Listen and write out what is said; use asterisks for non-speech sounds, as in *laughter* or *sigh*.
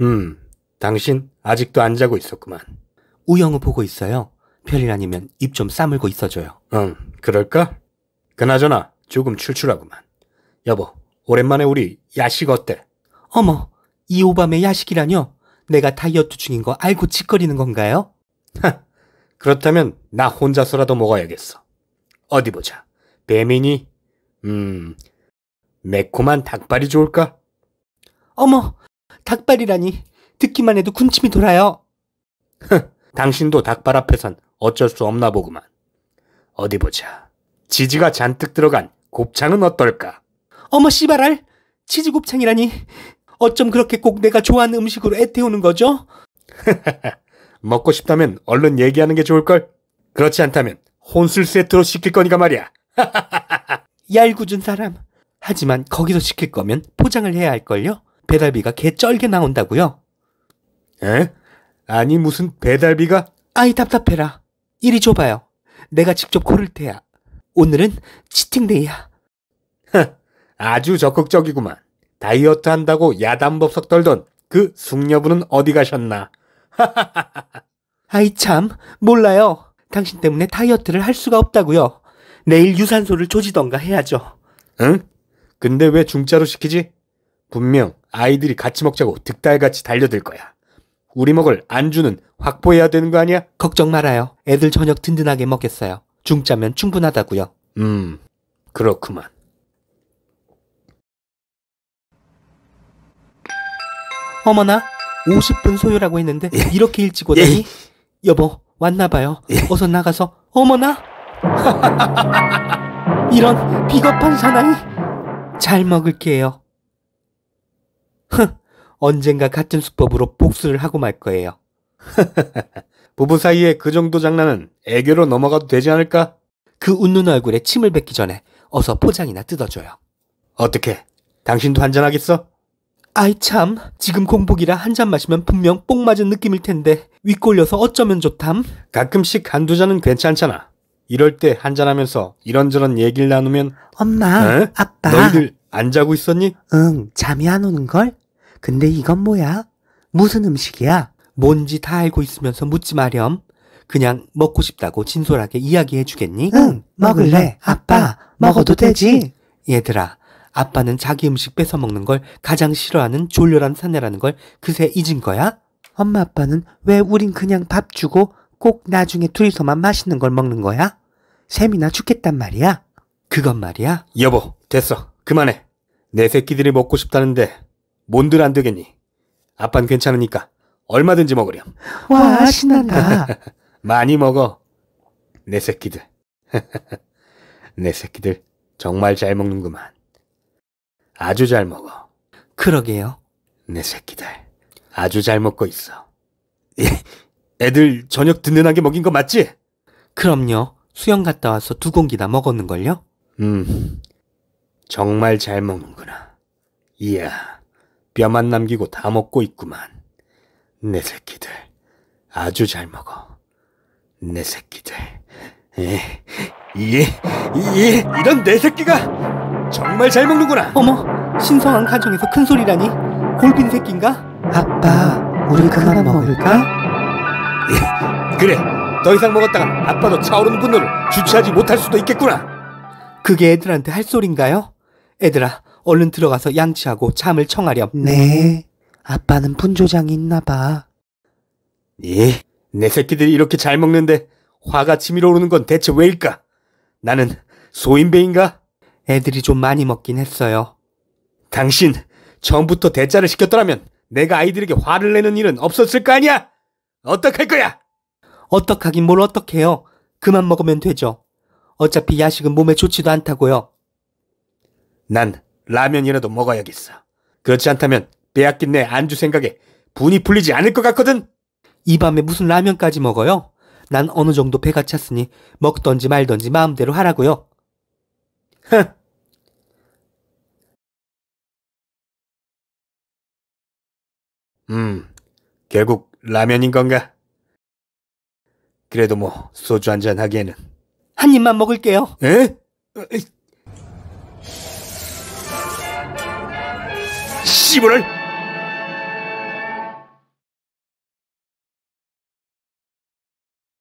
음, 당신 아직도 안 자고 있었구만. 우영우 보고 있어요. 별일 아니면 입 좀 싸물고 있어줘요. 응, 그럴까? 그나저나 조금 출출하구만. 여보, 오랜만에 우리 야식 어때? 어머, 이 오밤에 야식이라뇨? 내가 다이어트 중인 거 알고 짓거리는 건가요? 하, 그렇다면 나 혼자서라도 먹어야겠어. 어디 보자. 배민이, 음, 매콤한 닭발이 좋을까? 어머, 닭발이라니 듣기만 해도 군침이 돌아요. 흥, 당신도 닭발 앞에선 어쩔 수 없나 보구만. 어디 보자. 지지가 잔뜩 들어간 곱창은 어떨까? 어머 씨발알! 치즈 곱창이라니. 어쩜 그렇게 꼭 내가 좋아하는 음식으로 애태우는 거죠? *laughs* 먹고 싶다면 얼른 얘기하는 게 좋을걸? 그렇지 않다면 혼술 세트로 시킬 거니까 말이야. *laughs* 얄궂은 사람. 하지만 거기서 시킬 거면 포장을 해야 할걸요? 배달비가 개쩔게 나온다고요. 에? 아니 무슨 배달비가? 아이 답답해라. 이리 줘봐요. 내가 직접 고를 테야. 오늘은 치팅데이야. 아주 적극적이구만. 다이어트 한다고 야단법석 떨던 그 숙녀분은 어디 가셨나? *laughs* 아이 참 몰라요. 당신 때문에 다이어트를 할 수가 없다고요. 내일 유산소를 조지던가 해야죠. 응? 근데 왜 중짜로 시키지? 분명 아이들이 같이 먹자고 득달같이 달려들 거야. 우리 먹을 안주는 확보해야 되는 거 아니야? 걱정 말아요. 애들 저녁 든든하게 먹겠어요. 중짜면 충분하다고요. 음, 그렇구만. 어머나, 50분 소요라고 했는데 예. 이렇게 일찍 오다니? 예. 여보, 왔나 봐요. 예. 어서 나가서. 어머나! *laughs* 이런 비겁한 사나이! 잘 먹을게요. 흥, 언젠가 같은 수법으로 복수를 하고 말 거예요. *laughs* 부부 사이에 그 정도 장난은 애교로 넘어가도 되지 않을까? 그 웃는 얼굴에 침을 뱉기 전에 어서 포장이나 뜯어줘요. 어떻게? 당신도 한잔하겠어? 아이 참, 지금 공복이라 한 잔 마시면 분명 뽕 맞은 느낌일 텐데 윗골려서 어쩌면 좋담? 가끔씩 한 두 잔은 괜찮잖아. 이럴 때 한잔하면서 이런저런 얘기를 나누면 엄마, 에? 어? 아빠, 너희들 안 자고 있었니? 응, 잠이 안 오는걸? 근데 이건 뭐야? 무슨 음식이야? 뭔지 다 알고 있으면서 묻지 마렴. 그냥 먹고 싶다고 진솔하게 이야기해 주겠니? 응, 먹을래. 아빠, 먹어도 되지? 얘들아, 아빠는 자기 음식 뺏어 먹는 걸 가장 싫어하는 졸렬한 사내라는 걸 그새 잊은 거야? 엄마 아빠는 왜 우린 그냥 밥 주고 꼭 나중에 둘이서만 맛있는 걸 먹는 거야? 샘이나 죽겠단 말이야? 그건 말이야? 여보, 됐어. 그만해. 내 새끼들이 먹고 싶다는데 뭔들 안 되겠니? 아빤 괜찮으니까 얼마든지 먹으렴. 와 신난다. *laughs* 많이 먹어. 내 새끼들. *laughs* 내 새끼들 정말 잘 먹는구만. 아주 잘 먹어. 그러게요. 내 새끼들 아주 잘 먹고 있어. 예, 애들 저녁 든든하게 먹인 거 맞지? 그럼요. 수영 갔다 와서 두 공기나 먹었는걸요? 음, 정말 잘 먹는구나. 이야, 뼈만 남기고 다 먹고 있구만. 내 새끼들, 아주 잘 먹어. 내 새끼들. 예, 예, 예, 이런 내 새끼가 정말 잘 먹는구나. 어머, 신성한 가정에서 큰 소리라니. 골빈 새끼인가? 아빠, 우리 그만 먹을까? 예, 그래. 더 이상 먹었다간 아빠도 차오르는 분노를 주체하지 못할 수도 있겠구나. 그게 애들한테 할 소린가요? 애들아, 얼른 들어가서 양치하고 잠을 청하렴. 네. 아빠는 분조장이 있나 봐. 예, 내 새끼들이 이렇게 잘 먹는데 화가 치밀어 오르는 건 대체 왜일까? 나는 소인배인가? 애들이 좀 많이 먹긴 했어요. 당신 처음부터 대자를 시켰더라면 내가 아이들에게 화를 내는 일은 없었을 거 아니야? 어떡할 거야? 어떡하긴 뭘 어떡해요. 그만 먹으면 되죠. 어차피 야식은 몸에 좋지도 않다고요. 난 라면이라도 먹어야겠어. 그렇지 않다면 빼앗긴 내 안주 생각에 분이 풀리지 않을 것 같거든. 이 밤에 무슨 라면까지 먹어요? 난 어느 정도 배가 찼으니 먹던지 말던지 마음대로 하라고요. 흥. 음, 결국 라면인 건가? 그래도 뭐 소주 한 잔 하기에는 한 입만 먹을게요. 에? 씨부를